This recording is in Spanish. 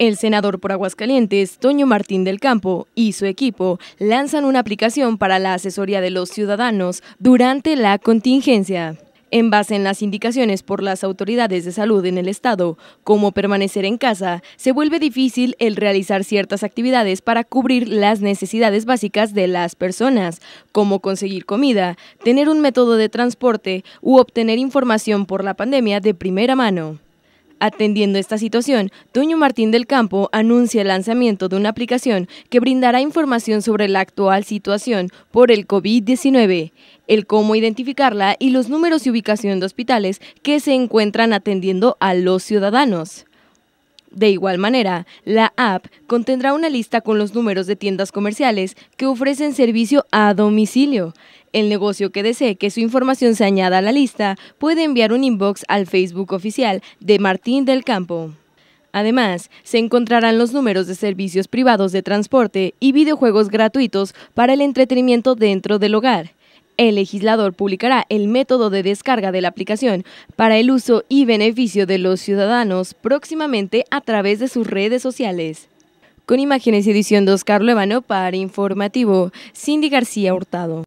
El senador por Aguascalientes, Toño Martín del Campo, y su equipo lanzan una aplicación para la asesoría de los ciudadanos durante la contingencia. En base en las indicaciones por las autoridades de salud en el estado, como permanecer en casa, se vuelve difícil el realizar ciertas actividades para cubrir las necesidades básicas de las personas, como conseguir comida, tener un método de transporte u obtener información por la pandemia de primera mano. Atendiendo esta situación, Doño Martín del Campo anuncia el lanzamiento de una aplicación que brindará información sobre la actual situación por el COVID-19, el cómo identificarla y los números y ubicación de hospitales que se encuentran atendiendo a los ciudadanos. De igual manera, la app contendrá una lista con los números de tiendas comerciales que ofrecen servicio a domicilio. El negocio que desee que su información se añada a la lista puede enviar un inbox al Facebook oficial de Martín del Campo. Además, se encontrarán los números de servicios privados de transporte y videojuegos gratuitos para el entretenimiento dentro del hogar. El legislador publicará el método de descarga de la aplicación para el uso y beneficio de los ciudadanos próximamente a través de sus redes sociales. Con imágenes y edición de Oscar Levano para Informativo, Cindy García Hurtado.